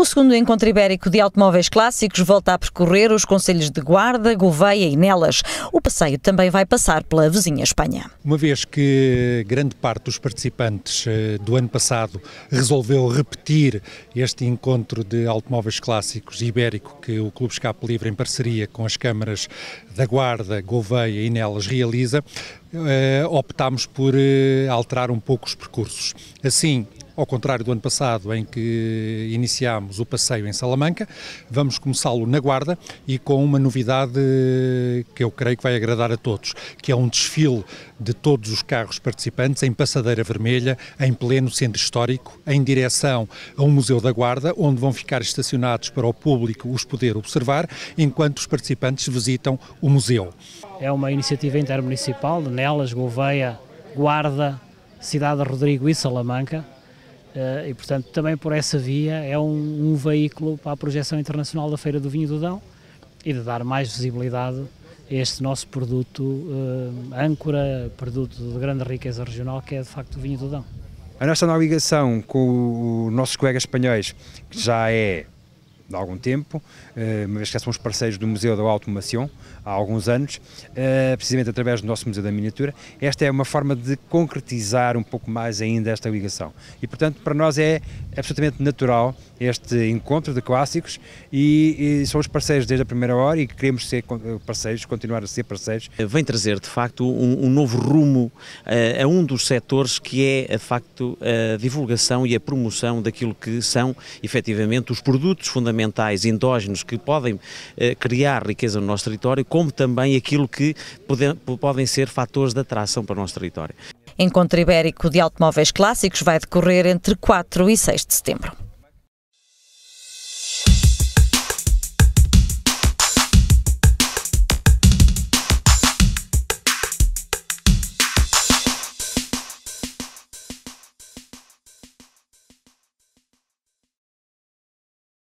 O segundo encontro ibérico de automóveis clássicos volta a percorrer os conselhos de Guarda, Gouveia e Nelas. O passeio também vai passar pela vizinha Espanha. Uma vez que grande parte dos participantes eh, do ano passado resolveu repetir este encontro de automóveis clássicos ibérico que o Clube Escape Livre, em parceria com as câmaras da Guarda, Gouveia e Nelas, realiza, eh, optámos por eh, alterar um pouco os percursos. Assim, ao contrário do ano passado, em que iniciámos o passeio em Salamanca, vamos começá-lo na Guarda e com uma novidade que eu creio que vai agradar a todos, que é um desfile de todos os carros participantes em passadeira vermelha, em pleno centro histórico, em direção a um Museu da Guarda, onde vão ficar estacionados para o público os poder observar, enquanto os participantes visitam o museu. É uma iniciativa intermunicipal, de Nelas, Gouveia, Guarda, Cidade Rodrigo e Salamanca. Eh, e, portanto, também por essa via é um, um, veículo para a projeção internacional da Feira do Vinho do Dão e de dar mais visibilidade a este nosso produto eh, âncora, produto de grande riqueza regional, que é de facto o vinho do Dão. A nossa navegação com os nossos colegas espanhóis, que já é há algum tempo, eh, uma vez que somos parceiros do Museu da Automação há alguns anos, eh, precisamente através do nosso Museu da Miniatura. Esta é uma forma de concretizar um pouco mais ainda esta ligação. E, portanto, para nós é absolutamente natural este encontro de clássicos e, e somos parceiros desde a primeira hora e queremos ser eh, parceiros, continuar a ser parceiros. Vem trazer, de facto, um, um novo rumo uh, a um dos setores que é, de facto, a divulgação e a promoção daquilo que são, efetivamente, os produtos fundamentais fundamentais, endógenos, que podem eh, criar riqueza no nosso território, como também aquilo que pode, podem ser fatores de atração para o nosso território. Encontro Ibérico de Automóveis Clássicos vai decorrer entre 4 e 6 de setembro.